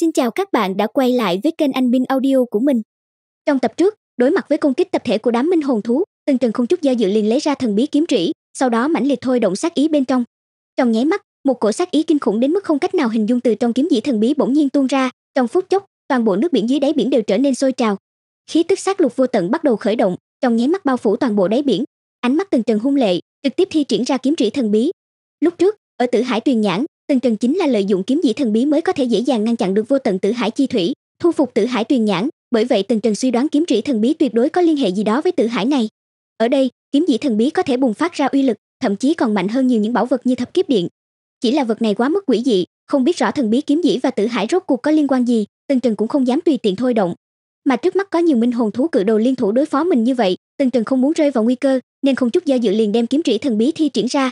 Xin chào các bạn đã quay lại với kênh Anh Bin Audio của mình. Trong tập trước, đối mặt với công kích tập thể của đám minh hồn thú, Tần Trần không chút do dự liền lấy ra thần bí kiếm trĩ, sau đó mãnh liệt thôi động sát ý bên trong. Trong nháy mắt, một cổ sát ý kinh khủng đến mức không cách nào hình dung từ trong kiếm dĩ thần bí bỗng nhiên tuôn ra, trong phút chốc, toàn bộ nước biển dưới đáy biển đều trở nên sôi trào. Khí tức sát lục vô tận bắt đầu khởi động, trong nháy mắt bao phủ toàn bộ đáy biển. Ánh mắt Tần Trần hung lệ, trực tiếp thi triển ra kiếm trĩ thần bí. Lúc trước, ở Tử Hải Tuyền Nhãn, Tần Trần chính là lợi dụng kiếm dĩ thần bí mới có thể dễ dàng ngăn chặn được vô tận tử hải chi thủy, thu phục tử hải tuyền nhãn, bởi vậy Tần Trần suy đoán kiếm trĩ thần bí tuyệt đối có liên hệ gì đó với tử hải này. Ở đây, kiếm dĩ thần bí có thể bùng phát ra uy lực, thậm chí còn mạnh hơn nhiều những bảo vật như thập kiếp điện. Chỉ là vật này quá mức quỷ dị, không biết rõ thần bí kiếm dĩ và tử hải rốt cuộc có liên quan gì, Tần Trần cũng không dám tùy tiện thôi động. Mà trước mắt có nhiều minh hồn thú cự đầu liên thủ đối phó mình như vậy, Tần Trần không muốn rơi vào nguy cơ, nên không chút do dự liền đem kiếm trĩ thần bí thi triển ra.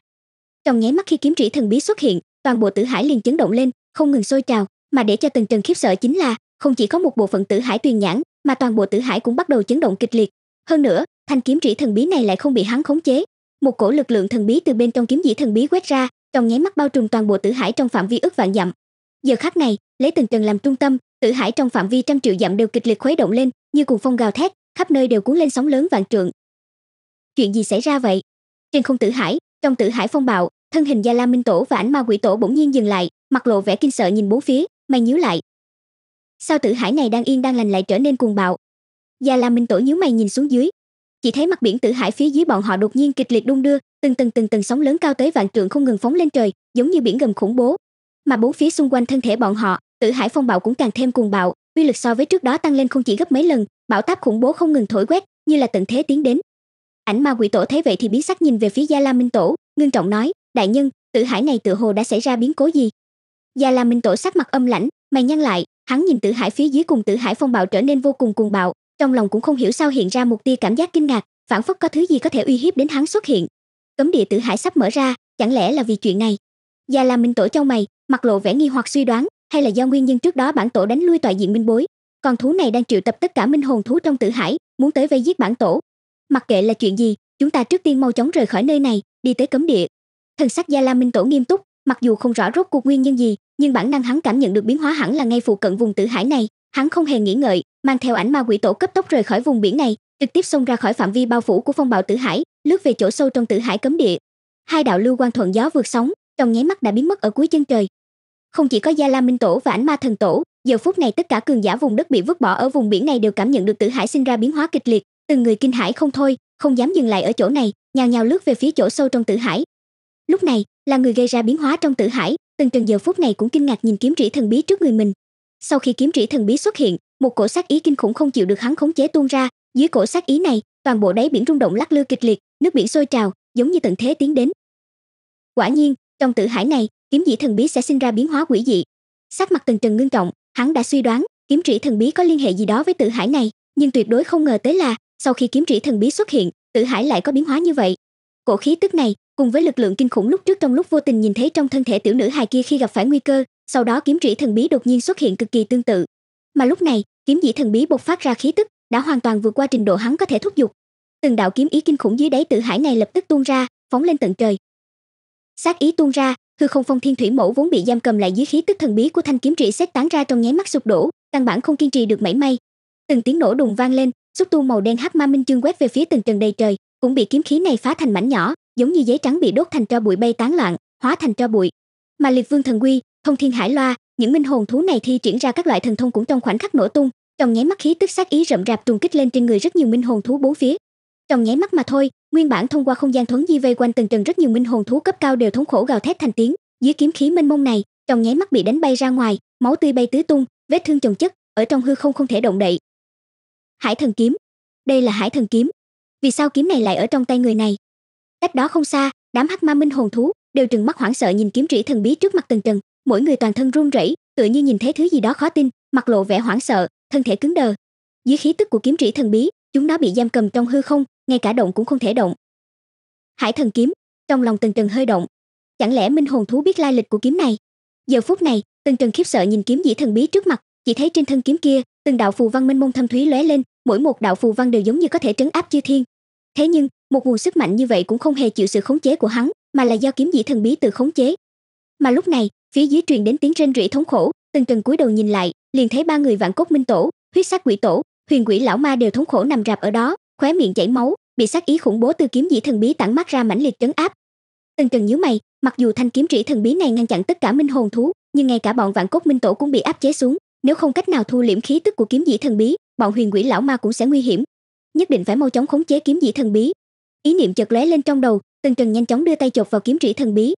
Trong nháy mắt khi kiếm trĩ thần bí xuất hiện, toàn bộ tử hải liền chấn động lên không ngừng sôi trào mà để cho từng trần khiếp sợ chính là không chỉ có một bộ phận tử hải tuyền nhãn mà toàn bộ tử hải cũng bắt đầu chấn động kịch liệt hơn nữa thanh kiếm trĩ thần bí này lại không bị hắn khống chế một cổ lực lượng thần bí từ bên trong kiếm dĩ thần bí quét ra trong nháy mắt bao trùm toàn bộ tử hải trong phạm vi ước vạn dặm giờ khắc này lấy từng trần làm trung tâm tử hải trong phạm vi trăm triệu dặm đều kịch liệt khuấy động lên như cuồng phong gào thét khắp nơi đều cuốn lên sóng lớn vạn trượng chuyện gì xảy ra vậy trên không tử hải trong tử hải phong bạo thân hình gia la minh tổ và ảnh ma quỷ tổ bỗng nhiên dừng lại mặt lộ vẻ kinh sợ nhìn bốn phía mày nhíu lại sao tử hải này đang yên đang lành lại trở nên cuồng bạo gia la minh tổ nhíu mày nhìn xuống dưới chỉ thấy mặt biển tử hải phía dưới bọn họ đột nhiên kịch liệt đung đưa từng từng từng từng sóng lớn cao tới vạn trượng không ngừng phóng lên trời giống như biển gầm khủng bố mà bốn phía xung quanh thân thể bọn họ tử hải phong bạo cũng càng thêm cuồng bạo uy lực so với trước đó tăng lên không chỉ gấp mấy lần bão táp khủng bố không ngừng thổi quét như là tận thế tiến đến ảnh ma quỷ tổ thấy vậy thì biến sắc nhìn về phía gia la minh tổ ngưng trọng nói đại nhân tử hải này tự hồ đã xảy ra biến cố gì gia la minh tổ sắc mặt âm lãnh mày nhăn lại hắn nhìn tử hải phía dưới cùng tử hải phong bạo trở nên vô cùng cuồng bạo trong lòng cũng không hiểu sao hiện ra một tia cảm giác kinh ngạc phản phất có thứ gì có thể uy hiếp đến hắn xuất hiện cấm địa tử hải sắp mở ra chẳng lẽ là vì chuyện này gia la minh tổ cho mày mặt lộ vẻ nghi hoặc suy đoán hay là do nguyên nhân trước đó bản tổ đánh lui tọa diện minh bối còn thú này đang triệu tập tất cả minh hồn thú trong tử hải muốn tới vây giết bản tổ mặc kệ là chuyện gì chúng ta trước tiên mau chóng rời khỏi nơi này đi tới cấm địa thần sắc gia la minh tổ nghiêm túc mặc dù không rõ rốt cuộc nguyên nhân gì nhưng bản năng hắn cảm nhận được biến hóa hẳn là ngay phụ cận vùng tử hải này hắn không hề nghĩ ngợi mang theo ảnh ma quỷ tổ cấp tốc rời khỏi vùng biển này trực tiếp xông ra khỏi phạm vi bao phủ của phong bạo tử hải lướt về chỗ sâu trong tử hải cấm địa hai đạo lưu quang thuận gió vượt sóng trong nháy mắt đã biến mất ở cuối chân trời không chỉ có gia la minh tổ và ảnh ma thần tổ giờ phút này tất cả cường giả vùng đất bị vứt bỏ ở vùng biển này đều cảm nhận được tử hải sinh ra biến hóa kịch liệt từng người kinh hãi không thôi không dám dừng lại ở chỗ này nhào nhào lướt về phía chỗ sâu trong tử hải lúc này là người gây ra biến hóa trong tử hải từng trần giờ phút này cũng kinh ngạc nhìn kiếm trĩ thần bí trước người mình sau khi kiếm trĩ thần bí xuất hiện một cổ sát ý kinh khủng không chịu được hắn khống chế tuôn ra dưới cổ sát ý này toàn bộ đáy biển rung động lắc lư kịch liệt nước biển sôi trào giống như tận thế tiến đến quả nhiên trong tử hải này kiếm dĩ thần bí sẽ sinh ra biến hóa quỷ dị sắc mặt từng trần ngưng trọng hắn đã suy đoán kiếm trĩ thần bí có liên hệ gì đó với tử hải này nhưng tuyệt đối không ngờ tới là sau khi kiếm trĩ thần bí xuất hiện tử hải lại có biến hóa như vậy cổ khí tức này cùng với lực lượng kinh khủng lúc trước trong lúc vô tình nhìn thấy trong thân thể tiểu nữ hài kia khi gặp phải nguy cơ sau đó kiếm trĩ thần bí đột nhiên xuất hiện cực kỳ tương tự mà lúc này kiếm dĩ thần bí bộc phát ra khí tức đã hoàn toàn vượt qua trình độ hắn có thể thúc giục từng đạo kiếm ý kinh khủng dưới đáy tự hải này lập tức tuôn ra phóng lên tận trời sát ý tuôn ra hư không phong thiên thủy mẫu vốn bị giam cầm lại dưới khí tức thần bí của thanh kiếm trị xét tán ra trong nháy mắt sụp đổ căn bản không kiên trì được mảy may từng tiếng nổ đùng vang lên xúc tu màu đen hắc ma minh chương quét về phía từng trần đầy trời cũng bị kiếm khí này phá thành mảnh nhỏ giống như giấy trắng bị đốt thành tro bụi bay tán loạn hóa thành tro bụi mà liệt vương thần quy thông thiên hải loa những minh hồn thú này thi triển ra các loại thần thông cũng trong khoảnh khắc nổ tung trong nháy mắt khí tức sát ý rậm rạp trùng kích lên trên người rất nhiều minh hồn thú bốn phía trong nháy mắt mà thôi nguyên bản thông qua không gian thuấn di vây quanh từng trần rất nhiều minh hồn thú cấp cao đều thống khổ gào thét thành tiếng dưới kiếm khí mênh mông này trong nháy mắt bị đánh bay ra ngoài máu tươi bay tứ tung vết thương chồng chất ở trong hư không không thể động đậy hải thần kiếm đây là hải thần kiếm vì sao kiếm này lại ở trong tay người này cách đó không xa đám hắc ma minh hồn thú đều trừng mắt hoảng sợ nhìn kiếm trĩ thần bí trước mặt tần trần mỗi người toàn thân run rẩy tựa như nhìn thấy thứ gì đó khó tin mặt lộ vẻ hoảng sợ thân thể cứng đờ dưới khí tức của kiếm trĩ thần bí chúng nó bị giam cầm trong hư không ngay cả động cũng không thể động hải thần kiếm trong lòng tần trần hơi động chẳng lẽ minh hồn thú biết lai lịch của kiếm này giờ phút này tần trần khiếp sợ nhìn kiếm dĩ thần bí trước mặt chỉ thấy trên thân kiếm kia từng đạo phù văn minh mông thâm thúy lóe lên mỗi một đạo phù văn đều giống như có thể trấn áp chư thiên thế nhưng một nguồn sức mạnh như vậy cũng không hề chịu sự khống chế của hắn mà là do kiếm dĩ thần bí tự khống chế mà lúc này phía dưới truyền đến tiếng rên rỉ thống khổ từng từng cúi đầu nhìn lại liền thấy ba người vạn cốt minh tổ huyết sát quỷ tổ huyền quỷ lão ma đều thống khổ nằm rạp ở đó khóe miệng chảy máu bị sát ý khủng bố từ kiếm dĩ thần bí tản mắt ra mãnh liệt trấn áp từng trần nhíu mày mặc dù thanh kiếm trĩ thần bí này ngăn chặn tất cả minh hồn thú nhưng ngay cả bọn vạn cốt minh tổ cũng bị áp chế xuống nếu không cách nào thu liễm khí tức của kiếm dĩ thần bí bọn huyền quỷ lão ma cũng sẽ nguy hiểm nhất định phải mau chóng khống chế kiếm dĩ thần bí ý niệm chợt lóe lên trong đầu tần trần nhanh chóng đưa tay chộp vào kiếm trĩ thần bí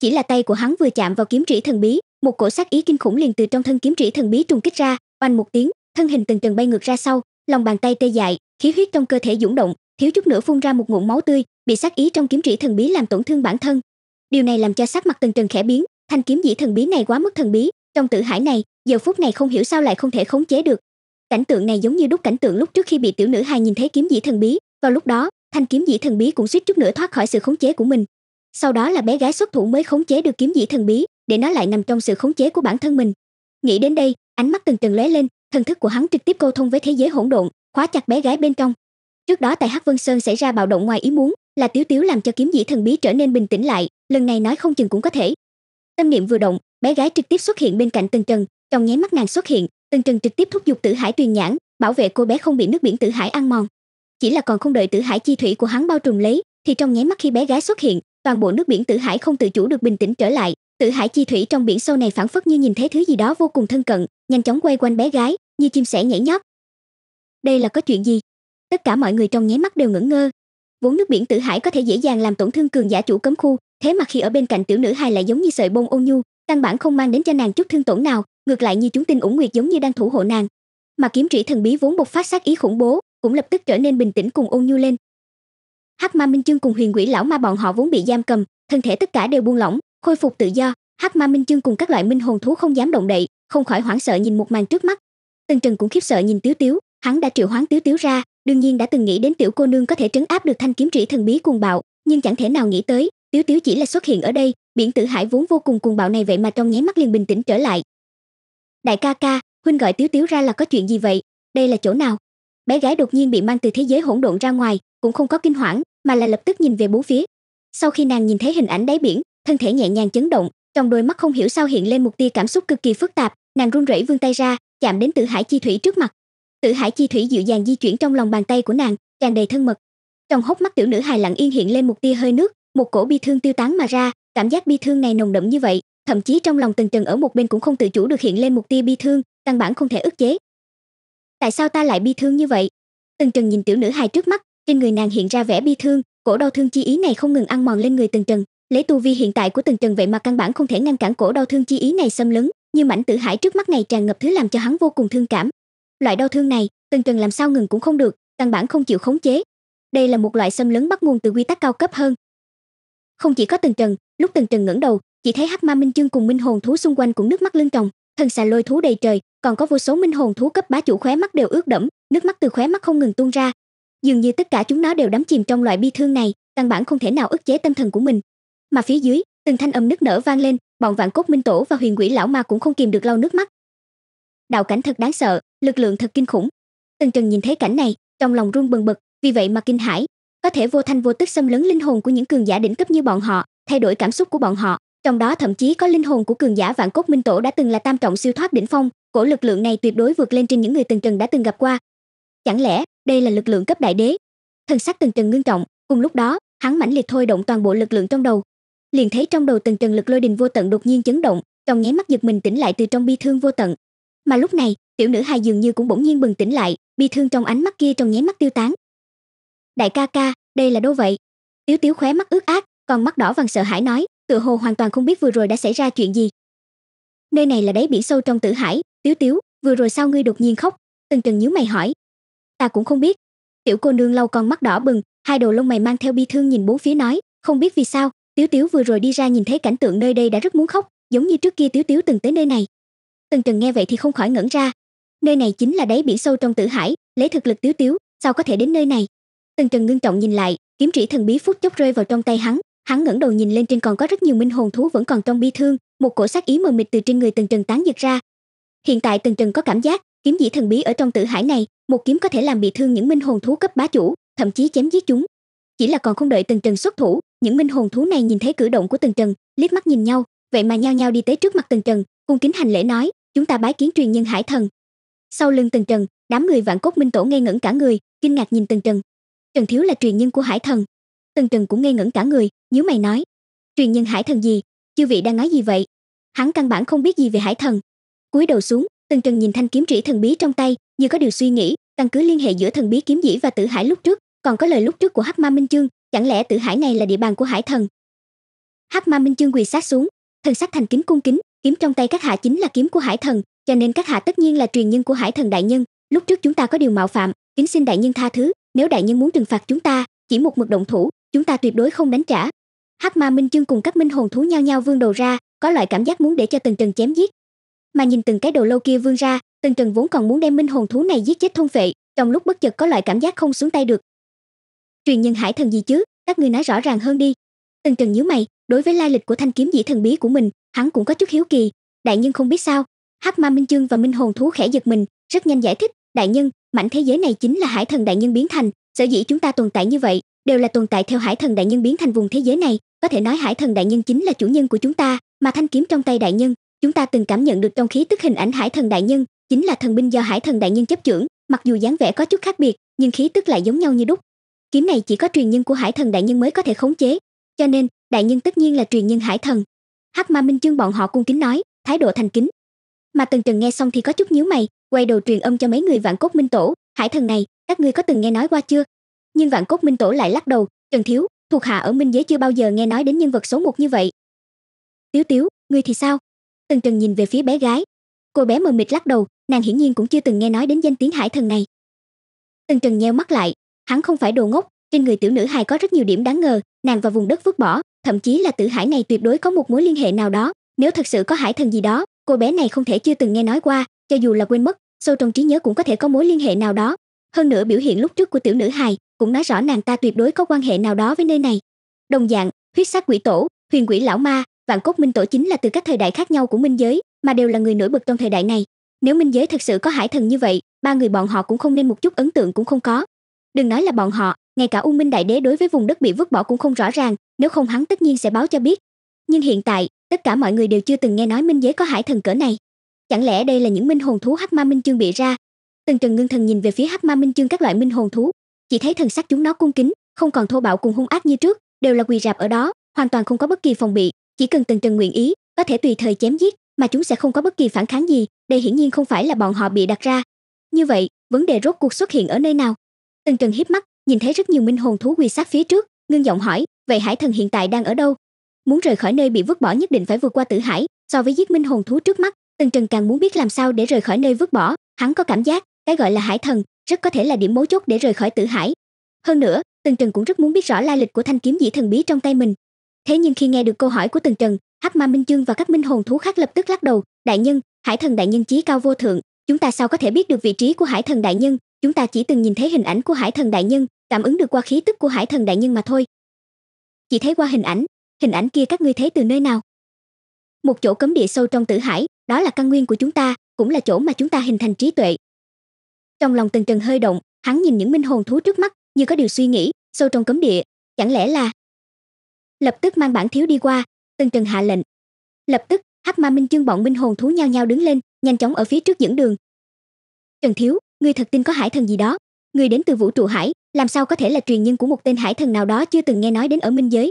chỉ là tay của hắn vừa chạm vào kiếm trĩ thần bí một cổ sát ý kinh khủng liền từ trong thân kiếm trĩ thần bí trùng kích ra oanh một tiếng thân hình tần trần bay ngược ra sau lòng bàn tay tê dại khí huyết trong cơ thể dũng động thiếu chút nữa phun ra một ngụm máu tươi bị sát ý trong kiếm trĩ thần bí làm tổn thương bản thân điều này làm cho sắc mặt tần trần khẽ biến thanh kiếm dĩ thần bí này quá mức thần bí trong tử hải này giờ phút này không hiểu sao lại không thể khống chế được cảnh tượng này giống như đúc cảnh tượng lúc trước khi bị tiểu nữ hài nhìn thấy kiếm dĩ thần bí vào lúc đó thanh kiếm dĩ thần bí cũng suýt chút nữa thoát khỏi sự khống chế của mình sau đó là bé gái xuất thủ mới khống chế được kiếm dĩ thần bí để nó lại nằm trong sự khống chế của bản thân mình nghĩ đến đây ánh mắt từng từng lóe lên thần thức của hắn trực tiếp câu thông với thế giới hỗn độn khóa chặt bé gái bên trong trước đó tại hắc vân sơn xảy ra bạo động ngoài ý muốn là tiếu tiếu làm cho kiếm dĩ thần bí trở nên bình tĩnh lại lần này nói không chừng cũng có thể tâm niệm vừa động bé gái trực tiếp xuất hiện bên cạnh tần trần trong nháy mắt nàng xuất hiện tần trần trực tiếp thúc giục tử hải tuyền nhãn bảo vệ cô bé không bị nước biển tử hải ăn mòn chỉ là còn không đợi tử hải chi thủy của hắn bao trùm lấy thì trong nháy mắt khi bé gái xuất hiện toàn bộ nước biển tử hải không tự chủ được bình tĩnh trở lại tử hải chi thủy trong biển sâu này phản phất như nhìn thấy thứ gì đó vô cùng thân cận nhanh chóng quay quanh bé gái như chim sẻ nhảy nhót đây là có chuyện gì tất cả mọi người trong nháy mắt đều ngẩn ngơ vốn nước biển tử hải có thể dễ dàng làm tổn thương cường giả chủ cấm khu thế mà khi ở bên cạnh tiểu nữ hài lại giống như sợi bông ôn nhu căn bản không mang đến cho nàng chút thương tổn nào ngược lại như chúng tinh ủng nguyệt giống như đang thủ hộ nàng mà kiếm trĩ thần bí vốn bộc phát sát ý khủng bố cũng lập tức trở nên bình tĩnh cùng ôn nhu lên hắc ma minh chương cùng huyền quỷ lão ma bọn họ vốn bị giam cầm thân thể tất cả đều buông lỏng khôi phục tự do hắc ma minh chương cùng các loại minh hồn thú không dám động đậy không khỏi hoảng sợ nhìn một màn trước mắt tần trần cũng khiếp sợ nhìn tiếu tiếu hắn đã triệu hoán tiếu tiếu ra đương nhiên đã từng nghĩ đến tiểu cô nương có thể trấn áp được thanh kiếm trĩ thần bí cuồng bạo nhưng chẳng thể nào nghĩ tới tiếu tiếu chỉ là xuất hiện ở đây biển tử hải vốn vô cùng cuồng bạo này vậy mà trong nháy mắt liền bình tĩnh trở lại đại ca ca huynh gọi tiếu tiếu ra là có chuyện gì vậy đây là chỗ nào bé gái đột nhiên bị mang từ thế giới hỗn độn ra ngoài cũng không có kinh hoảng mà là lập tức nhìn về bốn phía sau khi nàng nhìn thấy hình ảnh đáy biển thân thể nhẹ nhàng chấn động trong đôi mắt không hiểu sao hiện lên một tia cảm xúc cực kỳ phức tạp nàng run rẩy vươn tay ra chạm đến tử hải chi thủy trước mặt tử hải chi thủy dịu dàng di chuyển trong lòng bàn tay của nàng tràn đầy thân mật trong hốc mắt tiểu nữ hài lặng yên hiện lên một tia hơi nước một cổ bi thương tiêu tán mà ra cảm giác bi thương này nồng đậm như vậy thậm chí trong lòng tần trần ở một bên cũng không tự chủ được hiện lên một tia bi thương căn bản không thể ức chế tại sao ta lại bi thương như vậy Tần trần nhìn tiểu nữ hài trước mắt trên người nàng hiện ra vẻ bi thương cổ đau thương chi ý này không ngừng ăn mòn lên người Tần trần lấy tu vi hiện tại của Tần trần vậy mà căn bản không thể ngăn cản cổ đau thương chi ý này xâm lấn như mảnh tử hải trước mắt này tràn ngập thứ làm cho hắn vô cùng thương cảm loại đau thương này Tần trần làm sao ngừng cũng không được căn bản không chịu khống chế đây là một loại xâm lấn bắt nguồn từ quy tắc cao cấp hơn không chỉ có Tần trần lúc Tần trần ngẩng đầu chỉ thấy hắc ma minh chương cùng minh hồn thú xung quanh cũng nước mắt lưng tròng thân xà lôi thú đầy trời còn có vô số minh hồn thú cấp bá chủ khóe mắt đều ướt đẫm nước mắt từ khóe mắt không ngừng tuôn ra dường như tất cả chúng nó đều đắm chìm trong loại bi thương này căn bản không thể nào ức chế tâm thần của mình mà phía dưới từng thanh âm nức nở vang lên bọn vạn cốt minh tổ và huyền quỷ lão ma cũng không kìm được lau nước mắt đạo cảnh thật đáng sợ lực lượng thật kinh khủng tần trần nhìn thấy cảnh này trong lòng run bần bật vì vậy mà kinh hãi có thể vô thanh vô tức xâm lấn linh hồn của những cường giả đỉnh cấp như bọn họ thay đổi cảm xúc của bọn họ trong đó thậm chí có linh hồn của cường giả vạn cốt minh tổ đã từng là tam trọng siêu thoát đỉnh phong cổ lực lượng này tuyệt đối vượt lên trên những người từng trần đã từng gặp qua chẳng lẽ đây là lực lượng cấp đại đế thần sắc từng trần ngưng trọng cùng lúc đó hắn mãnh liệt thôi động toàn bộ lực lượng trong đầu liền thấy trong đầu từng trần lực lôi đình vô tận đột nhiên chấn động trong nháy mắt giật mình tỉnh lại từ trong bi thương vô tận mà lúc này tiểu nữ hai dường như cũng bỗng nhiên bừng tỉnh lại bi thương trong ánh mắt kia trong nháy mắt tiêu tán đại ca ca đây là đâu vậy tiếu tiếu khóe mắt ướt át còn mắt đỏ vàng sợ hãi nói tựa hồ hoàn toàn không biết vừa rồi đã xảy ra chuyện gì nơi này là đáy biển sâu trong tử hải tiếu tiếu vừa rồi sao ngươi đột nhiên khóc tần trần nhíu mày hỏi ta cũng không biết tiểu cô nương lâu còn mắt đỏ bừng hai đầu lông mày mang theo bi thương nhìn bốn phía nói không biết vì sao tiếu tiếu vừa rồi đi ra nhìn thấy cảnh tượng nơi đây đã rất muốn khóc giống như trước kia tiếu tiếu từng tới nơi này tần trần nghe vậy thì không khỏi ngẩn ra nơi này chính là đáy biển sâu trong tử hải lấy thực lực tiếu tiếu sao có thể đến nơi này tần trần ngưng trọng nhìn lại kiếm chỉ thần bí phút chốc rơi vào trong tay hắn hắn ngẩng đầu nhìn lên trên còn có rất nhiều minh hồn thú vẫn còn trong bi thương một cổ sát ý mờ mịt từ trên người tần trần tán giật ra hiện tại tần trần có cảm giác kiếm dĩ thần bí ở trong tử hải này một kiếm có thể làm bị thương những minh hồn thú cấp bá chủ thậm chí chém giết chúng chỉ là còn không đợi tần trần xuất thủ những minh hồn thú này nhìn thấy cử động của tần trần liếc mắt nhìn nhau vậy mà nhao nhao đi tới trước mặt tần trần cung kính hành lễ nói chúng ta bái kiến truyền nhân hải thần sau lưng tần trần đám người vạn cốt minh tổ ngây ngẩn cả người kinh ngạc nhìn tần trần trần thiếu là truyền nhân của hải thần Tần Trần cũng ngây ngẩn cả người, nhíu mày nói: "Truyền nhân hải thần gì? Chư vị đang nói gì vậy?" Hắn căn bản không biết gì về hải thần. Cúi đầu xuống, Tần Trần nhìn thanh kiếm trĩ thần bí trong tay, như có điều suy nghĩ, căn cứ liên hệ giữa thần bí kiếm dĩ và tử hải lúc trước, còn có lời lúc trước của Hắc Ma Minh Chương, chẳng lẽ tử hải này là địa bàn của hải thần? Hắc Ma Minh Chương quỳ sát xuống, thần sắc thành kính cung kính, kiếm trong tay các hạ chính là kiếm của hải thần, cho nên các hạ tất nhiên là truyền nhân của hải thần đại nhân, lúc trước chúng ta có điều mạo phạm, kính xin đại nhân tha thứ, nếu đại nhân muốn trừng phạt chúng ta, chỉ một mực động thủ, chúng ta tuyệt đối không đánh trả hắc ma minh chương cùng các minh hồn thú nhao nhao vươn đầu ra có loại cảm giác muốn để cho từng trần chém giết mà nhìn từng cái đầu lâu kia vươn ra từng trần vốn còn muốn đem minh hồn thú này giết chết thôn phệ, trong lúc bất chợt có loại cảm giác không xuống tay được truyền nhân hải thần gì chứ các ngươi nói rõ ràng hơn đi Từng trần nhíu mày đối với lai lịch của thanh kiếm dị thần bí của mình hắn cũng có chút hiếu kỳ đại nhân không biết sao hắc ma minh chương và minh hồn thú khẽ giật mình rất nhanh giải thích đại nhân mảnh thế giới này chính là hải thần đại nhân biến thành sở dĩ chúng ta tồn tại như vậy đều là tồn tại theo hải thần đại nhân biến thành vùng thế giới này có thể nói hải thần đại nhân chính là chủ nhân của chúng ta mà thanh kiếm trong tay đại nhân chúng ta từng cảm nhận được trong khí tức hình ảnh hải thần đại nhân chính là thần binh do hải thần đại nhân chấp chưởng mặc dù dáng vẻ có chút khác biệt nhưng khí tức lại giống nhau như đúc kiếm này chỉ có truyền nhân của hải thần đại nhân mới có thể khống chế cho nên đại nhân tất nhiên là truyền nhân hải thần hắc ma minh chương bọn họ cung kính nói thái độ thành kính mà tần trần nghe xong thì có chút nhíu mày quay đầu truyền âm cho mấy người vạn cốt minh tổ hải thần này các ngươi có từng nghe nói qua chưa nhưng vạn cốt minh tổ lại lắc đầu trần thiếu thuộc hạ ở minh giới chưa bao giờ nghe nói đến nhân vật số một như vậy tiếu tiếu ngươi thì sao tần trần nhìn về phía bé gái cô bé mờ mịt lắc đầu nàng hiển nhiên cũng chưa từng nghe nói đến danh tiếng hải thần này tần trần nheo mắt lại hắn không phải đồ ngốc trên người tiểu nữ hài có rất nhiều điểm đáng ngờ nàng và vùng đất vứt bỏ thậm chí là tử hải này tuyệt đối có một mối liên hệ nào đó nếu thật sự có hải thần gì đó cô bé này không thể chưa từng nghe nói qua cho dù là quên mất sâu trong trí nhớ cũng có thể có mối liên hệ nào đó hơn nữa biểu hiện lúc trước của tiểu nữ hài cũng nói rõ nàng ta tuyệt đối có quan hệ nào đó với nơi này đồng dạng huyết sắc quỷ tổ huyền quỷ lão ma vạn cốt minh tổ chính là từ các thời đại khác nhau của minh giới mà đều là người nổi bật trong thời đại này nếu minh giới thật sự có hải thần như vậy ba người bọn họ cũng không nên một chút ấn tượng cũng không có đừng nói là bọn họ ngay cả u minh đại đế đối với vùng đất bị vứt bỏ cũng không rõ ràng nếu không hắn tất nhiên sẽ báo cho biết nhưng hiện tại tất cả mọi người đều chưa từng nghe nói minh giới có hải thần cỡ này Chẳng lẽ đây là những minh hồn thú hắc ma minh chương bị ra? Tần Trần ngưng thần nhìn về phía hắc ma minh chương các loại minh hồn thú, chỉ thấy thần sắc chúng nó cung kính, không còn thô bạo cùng hung ác như trước, đều là quỳ rạp ở đó, hoàn toàn không có bất kỳ phòng bị, chỉ cần Tần Trần nguyện ý, có thể tùy thời chém giết, mà chúng sẽ không có bất kỳ phản kháng gì, đây hiển nhiên không phải là bọn họ bị đặt ra. Như vậy, vấn đề rốt cuộc xuất hiện ở nơi nào? Tần Trần híp mắt, nhìn thấy rất nhiều minh hồn thú quỳ sát phía trước, ngưng giọng hỏi, vậy Hải Thần hiện tại đang ở đâu? Muốn rời khỏi nơi bị vứt bỏ nhất định phải vượt qua Tử Hải, so với giết minh hồn thú trước mắt, Tần Trần càng muốn biết làm sao để rời khỏi nơi vứt bỏ, hắn có cảm giác, cái gọi là hải thần rất có thể là điểm mấu chốt để rời khỏi Tử Hải. Hơn nữa, Tần Trần cũng rất muốn biết rõ lai lịch của thanh kiếm dị thần bí trong tay mình. Thế nhưng khi nghe được câu hỏi của Tần Trần, Hắc Ma Minh Chương và các minh hồn thú khác lập tức lắc đầu, "Đại nhân, Hải thần đại nhân chí cao vô thượng, chúng ta sao có thể biết được vị trí của Hải thần đại nhân, chúng ta chỉ từng nhìn thấy hình ảnh của Hải thần đại nhân, cảm ứng được qua khí tức của Hải thần đại nhân mà thôi." Chỉ thấy qua hình ảnh, hình ảnh kia các ngươi thấy từ nơi nào? một chỗ cấm địa sâu trong tử hải đó là căn nguyên của chúng ta cũng là chỗ mà chúng ta hình thành trí tuệ trong lòng tần trần hơi động hắn nhìn những minh hồn thú trước mắt như có điều suy nghĩ sâu trong cấm địa chẳng lẽ là lập tức mang bản thiếu đi qua tần trần hạ lệnh lập tức hắc ma minh chương bọn minh hồn thú nhao nhao đứng lên nhanh chóng ở phía trước dẫn đường trần thiếu ngươi thật tin có hải thần gì đó ngươi đến từ vũ trụ hải làm sao có thể là truyền nhân của một tên hải thần nào đó chưa từng nghe nói đến ở minh giới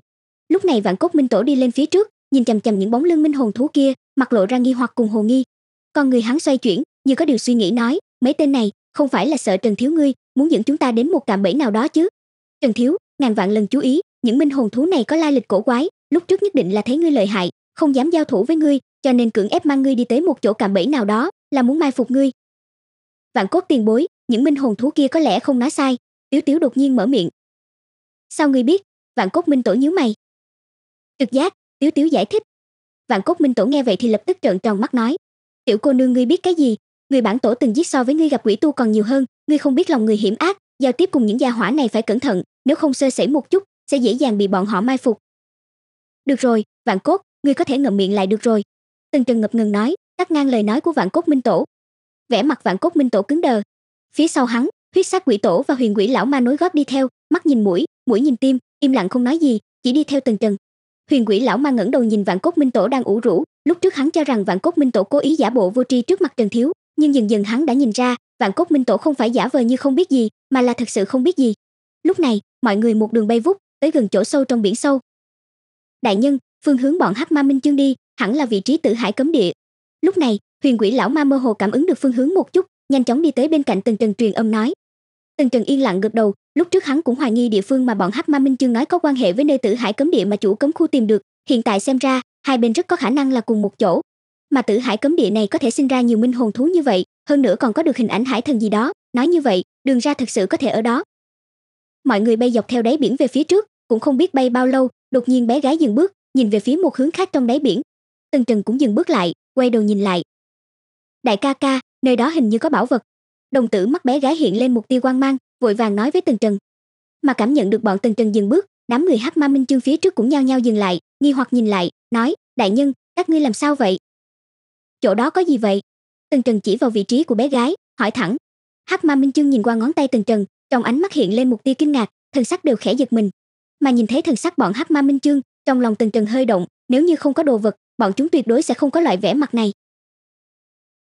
lúc này vạn cốt minh tổ đi lên phía trước nhìn chằm chằm những bóng lưng minh hồn thú kia mặt lộ ra nghi hoặc cùng hồ nghi con người hắn xoay chuyển như có điều suy nghĩ nói mấy tên này không phải là sợ trần thiếu ngươi muốn dẫn chúng ta đến một cạm bẫy nào đó chứ trần thiếu ngàn vạn lần chú ý những minh hồn thú này có lai lịch cổ quái lúc trước nhất định là thấy ngươi lợi hại không dám giao thủ với ngươi cho nên cưỡng ép mang ngươi đi tới một chỗ cạm bẫy nào đó là muốn mai phục ngươi vạn cốt tiền bối những minh hồn thú kia có lẽ không nói sai tiếu tiếu đột nhiên mở miệng sao ngươi biết vạn cốt minh tổ nhíu mày trực giác Tiếu Tiếu giải thích. Vạn Cốt Minh Tổ nghe vậy thì lập tức trợn tròn mắt nói: "Tiểu cô nương ngươi biết cái gì? Người bản tổ từng giết so với ngươi gặp quỷ tu còn nhiều hơn, ngươi không biết lòng người hiểm ác, giao tiếp cùng những gia hỏa này phải cẩn thận, nếu không sơ sẩy một chút sẽ dễ dàng bị bọn họ mai phục." "Được rồi, Vạn Cốt, ngươi có thể ngậm miệng lại được rồi." Tần Trần ngập ngừng nói, cắt ngang lời nói của Vạn Cốt Minh Tổ. Vẻ mặt Vạn Cốt Minh Tổ cứng đờ. Phía sau hắn, huyết sát quỷ tổ và huyền quỷ lão ma nối gót đi theo, mắt nhìn mũi, mũi nhìn tim, im lặng không nói gì, chỉ đi theo Tần Trần. Huyền quỷ lão ma ngẩng đầu nhìn Vạn Cốt Minh Tổ đang ủ rũ, lúc trước hắn cho rằng Vạn Cốt Minh Tổ cố ý giả bộ vô tri trước mặt Trần Thiếu, nhưng dần dần hắn đã nhìn ra, Vạn Cốt Minh Tổ không phải giả vờ như không biết gì, mà là thật sự không biết gì. Lúc này, mọi người một đường bay vút tới gần chỗ sâu trong biển sâu. Đại nhân, phương hướng bọn Hắc Ma Minh chương đi, hẳn là vị trí Tử Hải cấm địa. Lúc này, Huyền quỷ lão ma mơ hồ cảm ứng được phương hướng một chút, nhanh chóng đi tới bên cạnh Tần Trần truyền âm nói, Tần Trần yên lặng gật đầu, lúc trước hắn cũng hoài nghi địa phương mà bọn Hắc Ma Minh Chương nói có quan hệ với nơi Tử Hải cấm địa mà chủ cấm khu tìm được, hiện tại xem ra, hai bên rất có khả năng là cùng một chỗ. Mà Tử Hải cấm địa này có thể sinh ra nhiều minh hồn thú như vậy, hơn nữa còn có được hình ảnh hải thần gì đó, nói như vậy, đường ra thực sự có thể ở đó. Mọi người bay dọc theo đáy biển về phía trước, cũng không biết bay bao lâu, đột nhiên bé gái dừng bước, nhìn về phía một hướng khác trong đáy biển. Tần Trần cũng dừng bước lại, quay đầu nhìn lại. Đại ca ca, nơi đó hình như có bảo vật, đồng tử mắt bé gái hiện lên một tia quan mang vội vàng nói với tần trần mà cảm nhận được bọn tần trần dừng bước đám người Hắc ma minh chương phía trước cũng nhao nhao dừng lại nghi hoặc nhìn lại nói đại nhân các ngươi làm sao vậy chỗ đó có gì vậy tần trần chỉ vào vị trí của bé gái hỏi thẳng Hắc ma minh chương nhìn qua ngón tay tần trần trong ánh mắt hiện lên một tia kinh ngạc thần sắc đều khẽ giật mình mà nhìn thấy thần sắc bọn Hắc ma minh chương trong lòng tần trần hơi động nếu như không có đồ vật bọn chúng tuyệt đối sẽ không có loại vẻ mặt này